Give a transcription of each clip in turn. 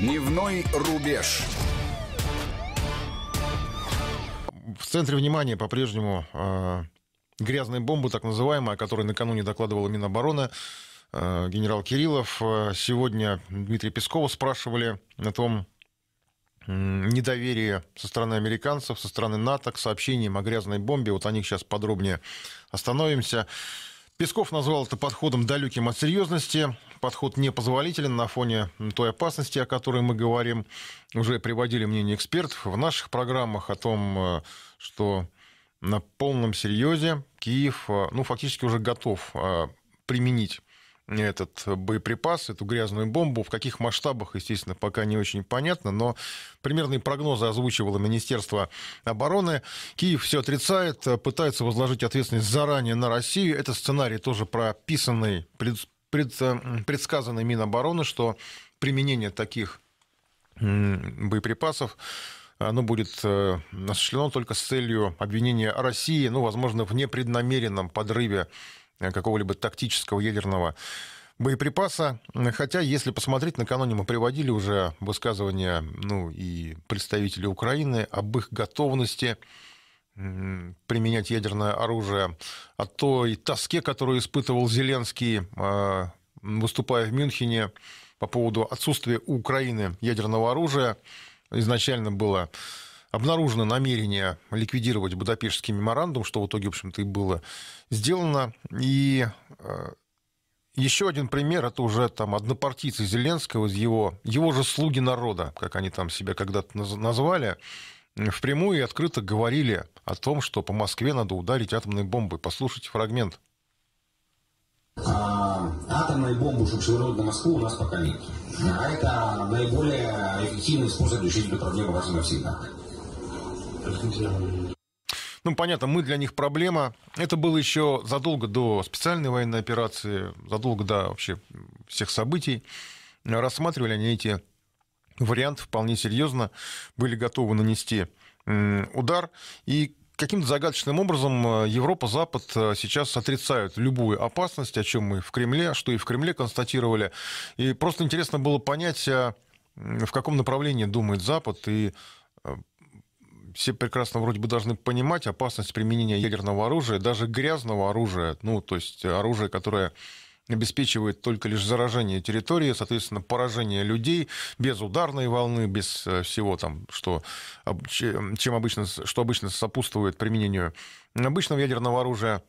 Дневной рубеж. В центре внимания по-прежнему э, грязная бомба, так называемая, о которой накануне докладывала Минобороны э, генерал Кириллов. А, сегодня Дмитрия Пескова спрашивали о том, недоверие со стороны американцев, со стороны НАТО к сообщениям о грязной бомбе. Вот о них сейчас подробнее остановимся. Песков назвал это подходом далеким от серьезности подход непозволителен на фоне той опасности, о которой мы говорим. Уже приводили мнение экспертов в наших программах о том, э, что на полном серьезе Киев э, ну, фактически уже готов э, применить этот боеприпас, эту грязную бомбу. В каких масштабах, естественно, пока не очень понятно, но примерные прогнозы озвучивало Министерство обороны. Киев все отрицает, пытается возложить ответственность заранее на Россию. Это сценарий тоже прописанный, пред, предсказано Минобороны, что применение таких боеприпасов оно будет э, осуществлено только с целью обвинения России, ну, возможно, в непреднамеренном подрыве э, какого-либо тактического ядерного боеприпаса. Хотя, если посмотреть, накануне мы приводили уже высказывания ну, и представителей Украины об их готовности применять ядерное оружие, о той тоске, которую испытывал Зеленский, а, выступая в Мюнхене по поводу отсутствия у Украины ядерного оружия. Изначально было обнаружено намерение ликвидировать Будапештский меморандум, что в итоге, в общем-то, и было сделано. И а, еще один пример, это уже там однопартийцы Зеленского, его, его же слуги народа, как они там себя когда-то назвали, впрямую и открыто говорили о том, что по Москве надо ударить атомной бомбой. Послушайте фрагмент. А, атомной бомбы, чтобы швырнуть на Москву, у нас пока нет. А это наиболее эффективный способ решить эту проблему раз и навсегда. Ну, понятно, мы для них проблема. Это было еще задолго до специальной военной операции, задолго до вообще всех событий. Рассматривали они эти вариант вполне серьезно были готовы нанести удар. И каким-то загадочным образом э, Европа, Запад э, сейчас отрицают любую опасность, о чем мы в Кремле, что и в Кремле констатировали. И просто интересно было понять, э, в каком направлении думает Запад и все прекрасно вроде бы должны понимать опасность применения ядерного оружия, даже грязного оружия, ну, то есть оружия, которое обеспечивает только лишь заражение территории, соответственно, поражение людей без ударной волны, без э, всего там, что, чем обычно, что обычно сопутствует применению обычного ядерного оружия.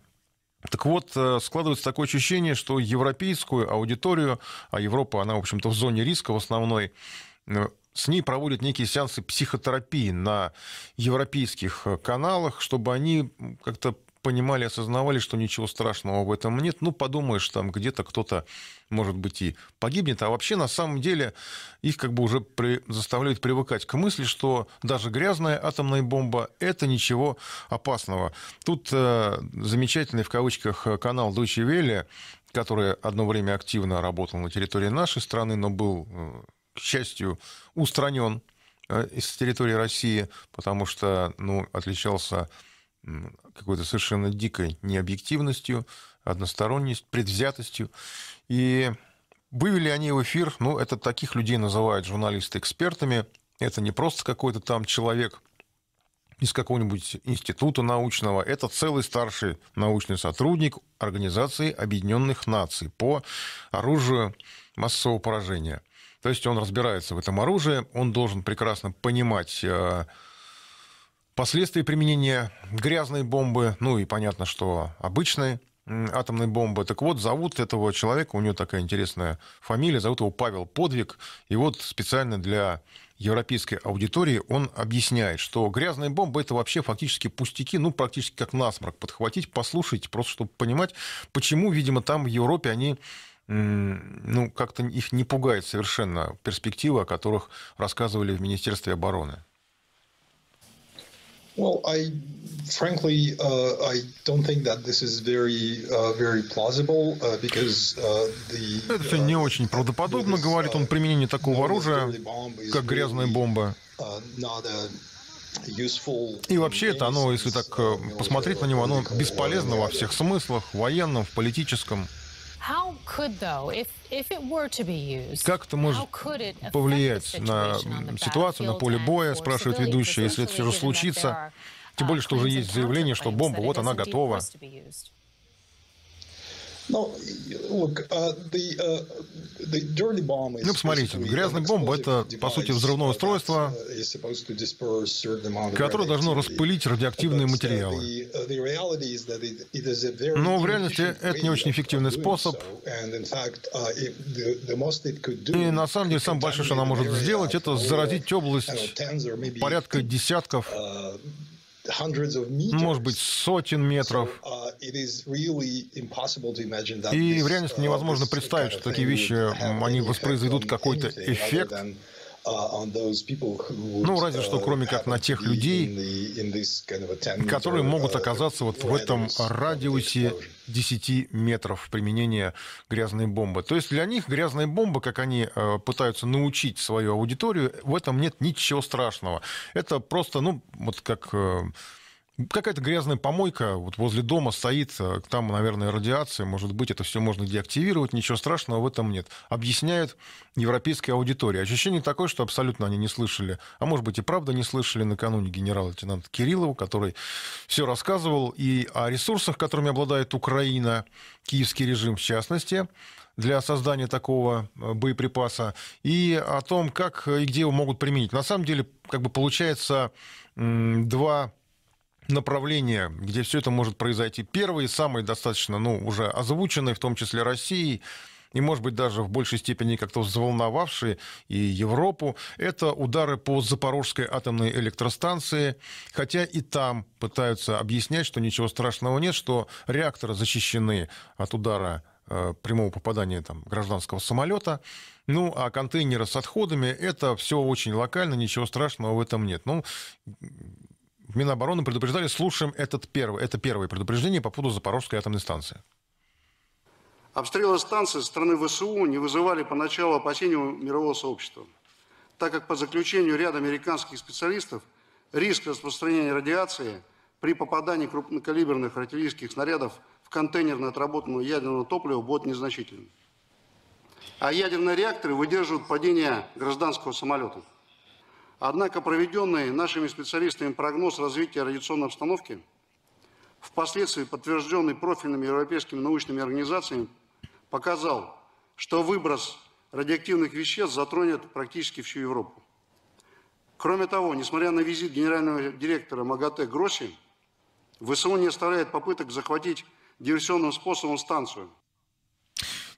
Так вот, э, складывается такое ощущение, что европейскую аудиторию, а Европа, она, в общем-то, в зоне риска в основной, э, с ней проводят некие сеансы психотерапии на европейских каналах, чтобы они как-то понимали, осознавали, что ничего страшного в этом нет. Ну, подумаешь, там где-то кто-то, может быть, и погибнет. А вообще, на самом деле, их как бы уже при... заставляют привыкать к мысли, что даже грязная атомная бомба – это ничего опасного. Тут э, замечательный, в кавычках, канал Deutsche Welle, который одно время активно работал на территории нашей страны, но был, э, к счастью, устранен э, из территории России, потому что ну, отличался какой-то совершенно дикой необъективностью, односторонностью, предвзятостью. И вывели они в эфир, ну, это таких людей называют журналисты экспертами, это не просто какой-то там человек из какого-нибудь института научного, это целый старший научный сотрудник Организации Объединенных Наций по оружию массового поражения. То есть он разбирается в этом оружии, он должен прекрасно понимать э, Последствия применения грязной бомбы, ну и понятно, что обычной атомной бомбы. Так вот, зовут этого человека, у него такая интересная фамилия, зовут его Павел Подвиг. И вот специально для европейской аудитории он объясняет, что грязная бомба – это вообще фактически пустяки, ну, практически как насморк подхватить, послушать, просто чтобы понимать, почему, видимо, там в Европе они ну, как-то их не пугает совершенно перспективы, о которых рассказывали в Министерстве обороны. Well, I frankly, uh, I don't think that this is very, uh, very plausible uh, because uh, the. Это не uh, очень правдоподобно, говорит он, uh, применение такого оружия, как грязная бомба. И вообще это оно, если так э, посмотреть на него, оно бесполезно во всех смыслах, военном, в политическом. Как это может повлиять на ситуацию на поле боя, спрашивает ведущая, если это все же случится? Тем более, uh, что уже есть заявление, что бомба, вот она готова. Ну, посмотрите, грязная бомба — это, по сути, взрывное устройство, которое должно распылить радиоактивные uh, материалы. Uh, Но в реальности это не очень эффективный способ. Uh, и на самом деле самое большое, что она может сделать, это заразить область порядка десятков может быть, сотен метров. Uh, И в реальности невозможно uh, представить, что такие вещи, они воспроизведут какой-то эффект, а, ну, разве что uh, кроме как на тех людей, которые uh, могут оказаться вот в этом радиусе 10 метров применения грязной бомбы. То есть для них грязная бомба, как они э, пытаются научить свою аудиторию, в этом нет ничего страшного. Это просто, ну, вот как э, Какая-то грязная помойка вот возле дома стоит, э, там, наверное, радиация, может быть, это все можно деактивировать, ничего страшного в этом нет. Объясняют европейская аудитория Ощущение такое, что абсолютно они не слышали, а может быть и правда не слышали накануне генерал-лейтенант Кириллову который все рассказывал и о ресурсах, которыми обладает Украина, киевский режим в частности, для создания такого э, боеприпаса, и о том, как э, и где его могут применить. На самом деле, как бы получается два направления, где все это может произойти. Первый, самый достаточно, ну, уже озвученный, в том числе России и, может быть, даже в большей степени как-то взволновавшие и Европу, это удары по Запорожской атомной электростанции, хотя и там пытаются объяснять, что ничего страшного нет, что реакторы защищены от удара э, прямого попадания там, гражданского самолета. Ну, а контейнеры с отходами – это все очень локально, ничего страшного в этом нет. Ну, Минобороны предупреждали, слушаем этот первый, это первое предупреждение по поводу Запорожской атомной станции. Обстрелы станции со стороны ВСУ не вызывали поначалу опасений у мирового сообщества, так как по заключению ряда американских специалистов риск распространения радиации при попадании крупнокалиберных артиллерийских снарядов в контейнерно отработанного ядерного топлива будет незначительным. А ядерные реакторы выдерживают падение гражданского самолета – Однако проведенный нашими специалистами прогноз развития радиационной обстановки, впоследствии подтвержденный профильными европейскими научными организациями, показал, что выброс радиоактивных веществ затронет практически всю Европу. Кроме того, несмотря на визит генерального директора МАГАТЭ Гросси, ВСУ не оставляет попыток захватить диверсионным способом станцию –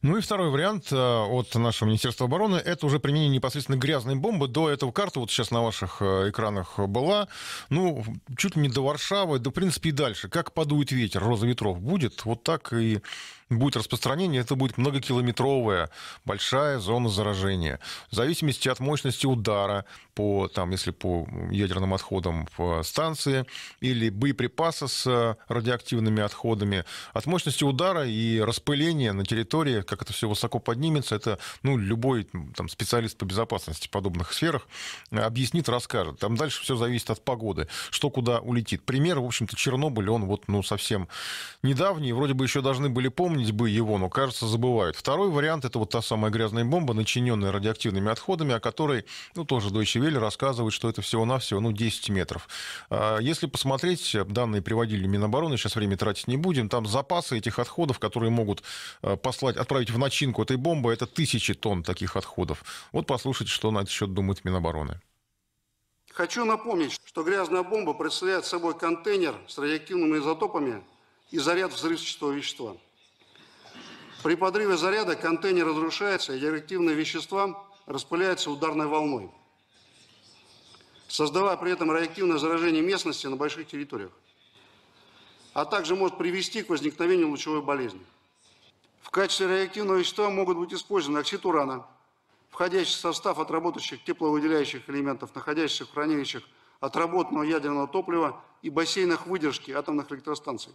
ну и второй вариант э, от нашего Министерства обороны — это уже применение непосредственно грязной бомбы. До этого карта вот сейчас на ваших э, экранах была. Ну, чуть ли не до Варшавы, да, в принципе, и дальше. Как подует ветер, роза ветров будет, вот так и будет распространение, это будет многокилометровая большая зона заражения. В зависимости от мощности удара по, там, если по ядерным отходам в станции или боеприпаса с радиоактивными отходами, от мощности удара и распыления на территории, как это все высоко поднимется, это ну, любой там, специалист по безопасности в подобных сферах объяснит, расскажет. Там дальше все зависит от погоды, что куда улетит. Пример, в общем-то, Чернобыль, он вот ну, совсем недавний, вроде бы еще должны были помнить, Вспомнить бы его, но, кажется, забывают. Второй вариант – это вот та самая грязная бомба, начиненная радиоактивными отходами, о которой, ну, тоже Deutsche Welle рассказывает, что это всего-навсего, ну, 10 метров. А если посмотреть, данные приводили Минобороны, сейчас время тратить не будем, там запасы этих отходов, которые могут э, послать, отправить в начинку этой бомбы, это тысячи тонн таких отходов. Вот послушайте, что на этот счет думают Минобороны. Хочу напомнить, что грязная бомба представляет собой контейнер с радиоактивными изотопами и заряд взрывчатого вещества – при подрыве заряда контейнер разрушается, и реактивные вещества распыляются ударной волной, создавая при этом реактивное заражение местности на больших территориях, а также может привести к возникновению лучевой болезни. В качестве реактивного вещества могут быть использованы оксид урана, входящий в состав отработающих тепловыделяющих элементов, находящихся в хранилищах отработанного ядерного топлива и бассейнах выдержки атомных электростанций.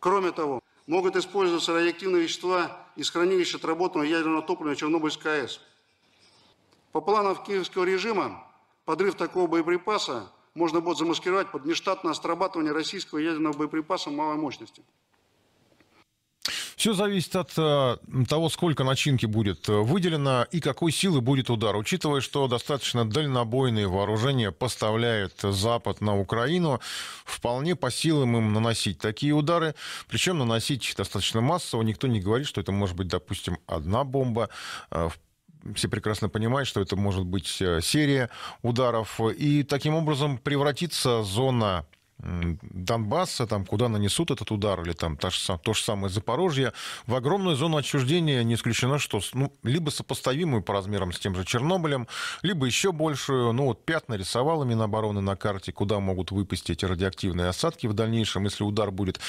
Кроме того, Могут использоваться радиоактивные вещества из хранилища отработанного ядерного топлива Чернобыльской АЭС. По планам киевского режима, подрыв такого боеприпаса можно будет замаскировать под нештатное отрабатывание российского ядерного боеприпаса малой мощности. Все зависит от э, того, сколько начинки будет э, выделено и какой силы будет удар. Учитывая, что достаточно дальнобойные вооружения поставляет Запад на Украину, вполне по силам им наносить такие удары. Причем наносить достаточно массово. Никто не говорит, что это может быть, допустим, одна бомба. Э, все прекрасно понимают, что это может быть серия ударов. И таким образом превратится зона Донбасса, там, куда нанесут этот удар, или там то же, то же самое Запорожье, в огромную зону отчуждения не исключено, что ну, либо сопоставимую по размерам с тем же Чернобылем, либо еще большую. Ну вот пятна рисовала Минобороны на карте, куда могут выпасть эти радиоактивные осадки в дальнейшем, если удар будет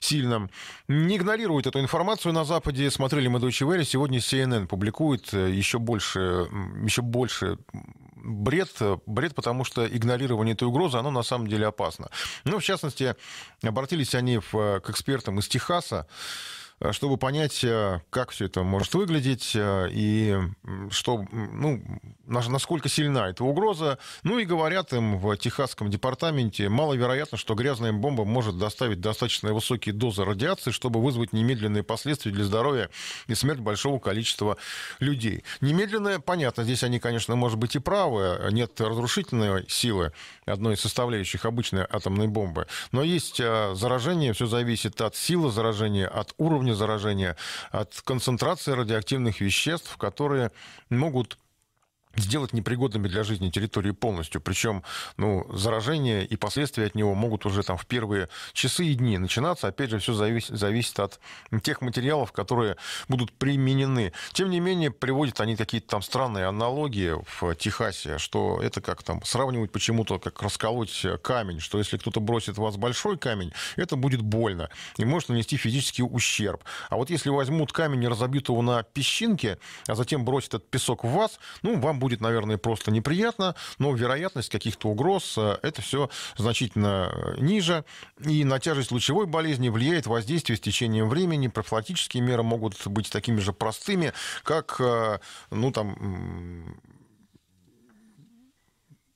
сильным. Не игнорируют эту информацию на Западе. Смотрели мы Deutsche Welle, сегодня CNN публикует э, еще больше, еще больше бред, бред, потому что игнорирование этой угрозы, оно на самом деле опасно. Ну, в частности, обратились они в, к экспертам из Техаса. Э, чтобы понять, э, как все это может выглядеть э, и что, ну, насколько сильна эта угроза. Ну и говорят им в Техасском департаменте, маловероятно, что грязная бомба может доставить достаточно высокие дозы радиации, чтобы вызвать немедленные последствия для здоровья и смерть большого количества людей. Немедленное, понятно, здесь они, конечно, может быть и правы, нет разрушительной силы одной из составляющих обычной атомной бомбы, но есть заражение, все зависит от силы заражения, от уровня уровня заражения, от концентрации радиоактивных веществ, которые могут сделать непригодными для жизни территории полностью. Причем ну, заражение и последствия от него могут уже там, в первые часы и дни начинаться. Опять же, все зависит зависит от тех материалов, которые будут применены. Тем не менее, приводят они какие-то там странные аналогии в Техасе, что это как там сравнивать почему-то, как расколоть камень, что если кто-то бросит в вас большой камень, это будет больно и может нанести физический ущерб. А вот если возьмут камень и разобьют его на песчинке, а затем бросят этот песок в вас, ну, вам будет, наверное, просто неприятно, но вероятность каких-то угроз э, это все значительно э, ниже. И на тяжесть лучевой болезни влияет воздействие с течением времени. Профилактические меры могут быть такими же простыми, как, э, ну, там,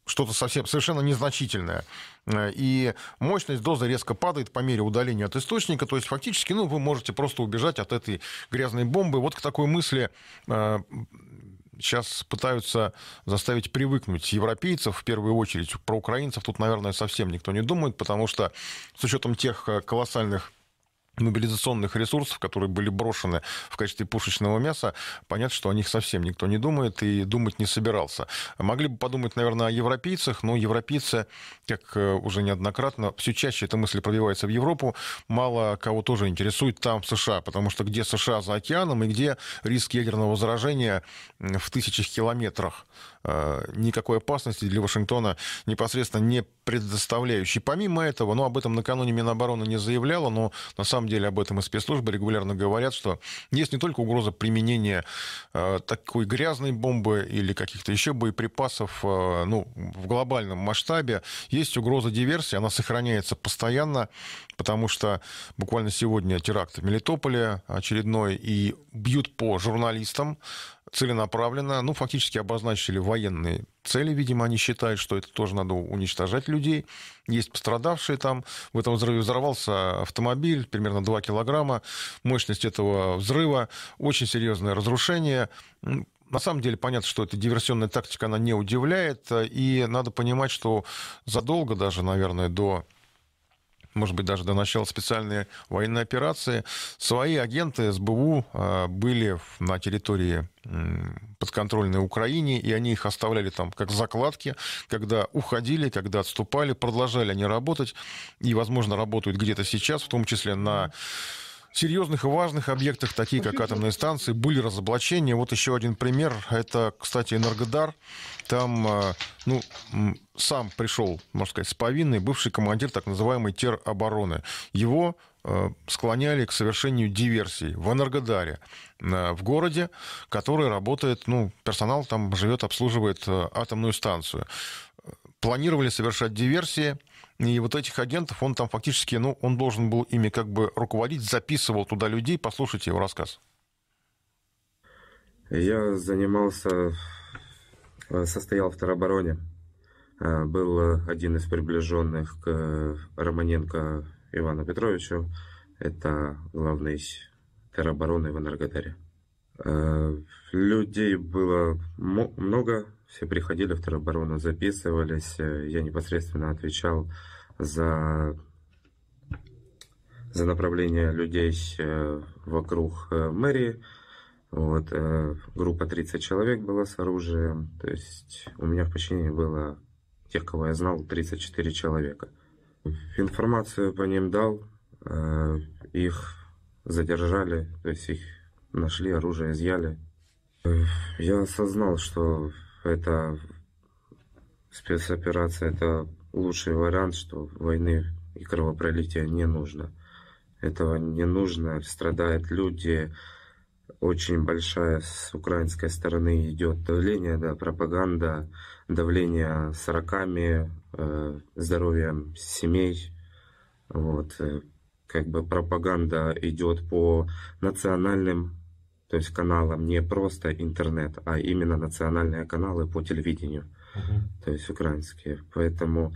что-то совсем совершенно незначительное. И мощность дозы резко падает по мере удаления от источника. То есть фактически ну, вы можете просто убежать от этой грязной бомбы. Вот к такой мысли сейчас пытаются заставить привыкнуть европейцев, в первую очередь. Про украинцев тут, наверное, совсем никто не думает, потому что с учетом тех э, колоссальных мобилизационных ресурсов, которые были брошены в качестве пушечного мяса, понятно, что о них совсем никто не думает и думать не собирался. Могли бы подумать, наверное, о европейцах, но европейцы, как э, уже неоднократно, все чаще эта мысль пробивается в Европу, мало кого тоже интересует там США, потому что где США за океаном и где риск ядерного заражения в тысячах километрах. Э, никакой опасности для Вашингтона непосредственно не предоставляющий. Помимо этого, ну, об этом накануне Минобороны не заявляла, но на самом самом деле об этом и спецслужбы регулярно говорят, что есть не только угроза применения э, такой грязной бомбы или каких-то еще боеприпасов э, ну, в глобальном масштабе, есть угроза диверсии, она сохраняется постоянно, потому что буквально сегодня теракт в Мелитополе очередной, и бьют по журналистам, целенаправленно, ну, фактически обозначили военные цели, видимо, они считают, что это тоже надо уничтожать людей. Есть пострадавшие там. В этом взрыве взорвался автомобиль, примерно 2 килограмма. Мощность этого взрыва, очень серьезное разрушение. На самом деле понятно, что эта диверсионная тактика, она не удивляет. И надо понимать, что задолго даже, наверное, до может быть, даже до начала специальной военной операции, свои агенты СБУ а, были на территории подконтрольной Украине, и они их оставляли там как закладки, когда уходили, когда отступали, продолжали они работать, и, возможно, работают где-то сейчас, в том числе на серьезных и важных объектах, такие как атомные станции, были разоблачения. Вот еще один пример. Это, кстати, Энергодар. Там, э, ну, сам пришел, можно сказать, с повинной бывший командир так называемой теробороны. Его э, склоняли к совершению диверсии в Энергодаре, э, в городе, который работает, ну, персонал там живет, обслуживает атомную станцию. Планировали совершать диверсии – и вот этих агентов он там фактически, ну, он должен был ими как бы руководить, записывал туда людей. Послушайте его рассказ. Я занимался, э, состоял в теробороне. Э, был э, один из приближенных к Романенко Ивану Петровичу. Это главный теробороны в Энергодаре. Людей было много, все приходили в тероборону, записывались. Э, я непосредственно отвечал за, за направление людей э, вокруг э, мэрии. Вот, группа 30 человек была с оружием. То есть у меня в подчинении было тех, кого я знал, 34 человека. Информацию по ним дал, их задержали, то есть их нашли, оружие изъяли. Я осознал, что это спецоперация, это лучший вариант, что войны и кровопролития не нужно. Этого не нужно, страдают люди, очень большая с украинской стороны идет давление, да, пропаганда, давление с раками, э, здоровьем семей, вот, э, как бы пропаганда идет по национальным то есть каналам не просто интернет, а именно национальные каналы по телевидению, uh-huh. то есть украинские. Поэтому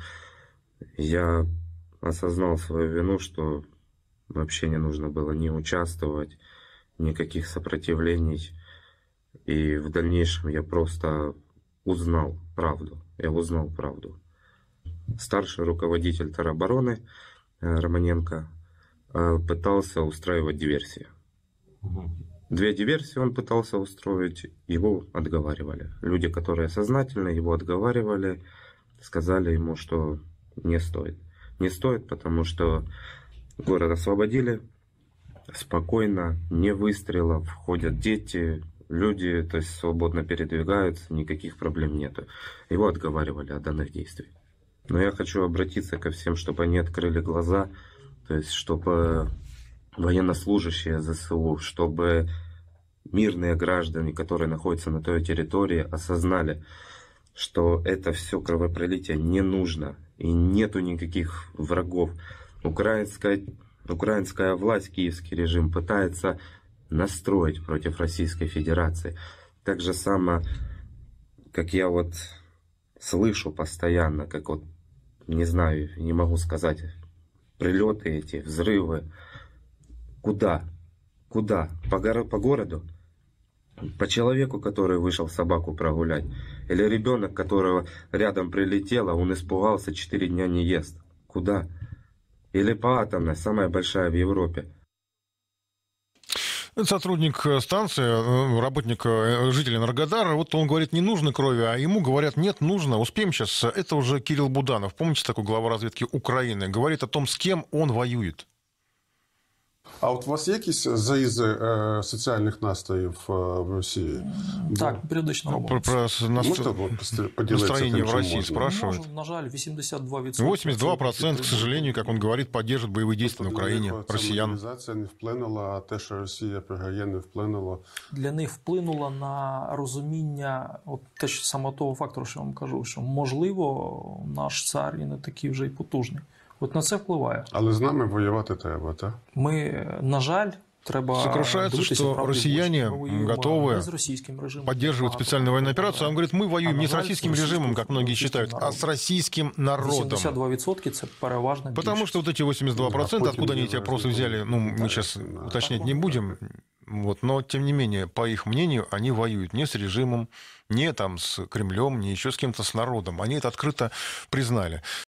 я осознал свою вину, что вообще не нужно было не участвовать, никаких сопротивлений. И в дальнейшем я просто узнал правду. Я узнал правду. Старший руководитель теробороны э, Романенко э, пытался устраивать диверсии. Угу. Две диверсии он пытался устроить, его отговаривали. Люди, которые сознательно его отговаривали, сказали ему, что не стоит. Не стоит, потому что город освободили, спокойно, не выстрелов, ходят дети, люди, то есть свободно передвигаются, никаких проблем нету. Его отговаривали от данных действий. Но я хочу обратиться ко всем, чтобы они открыли глаза, то есть чтобы военнослужащие ЗСУ, чтобы мирные граждане, которые находятся на той территории, осознали, что это все кровопролитие не нужно и нету никаких врагов. Украинская, украинская власть, киевский режим пытается настроить против Российской Федерации. Так же само, как я вот слышу постоянно, как вот, не знаю, не могу сказать, прилеты эти, взрывы, Куда? Куда? По, горо по городу? По человеку, который вышел собаку прогулять? Или ребенок, которого рядом прилетело, он испугался, четыре дня не ест? Куда? Или по атомной, самая большая в Европе? Сотрудник э, станции, э, работник, э, житель Энергодара, вот он говорит, не нужно крови, а ему говорят, нет, нужно, успеем сейчас. Это уже Кирилл Буданов, помните такой глава разведки Украины, говорит о том, с кем он воюет. А вот у вас есть якісь э, социальных настроев э, в России? Так, періодично Ну, про, робимо. про нас... Можете от, настроение в России спрашивают. Можем, на жаль, 82%. 82%, к сожалению, как он говорит, поддерживают боевые действия на Украине, россиян. мобілізація не вплинула, а те, що Росія програє, не вплинуло. для них вплинуло на розуміння, от те ж саме того фактору, що я вам кажу, що можливо наш цар і не такий вже й потужний. От на це впливає. Але з нами воювати треба, так? Ми, на жаль, треба Сокрушаются, что россияне готовы поддерживать специальную военную операцию. он говорит, мы воюем не с российским режимом, как многие считают, а с а, российским а народом. Потому что вот эти 82%, откуда они эти опросы взяли, ну, мы сейчас уточнять не будем, вот, но, тем не менее, по их мнению, они воюют не с режимом, не там с Кремлем, не еще с кем-то, с народом. Они это открыто признали.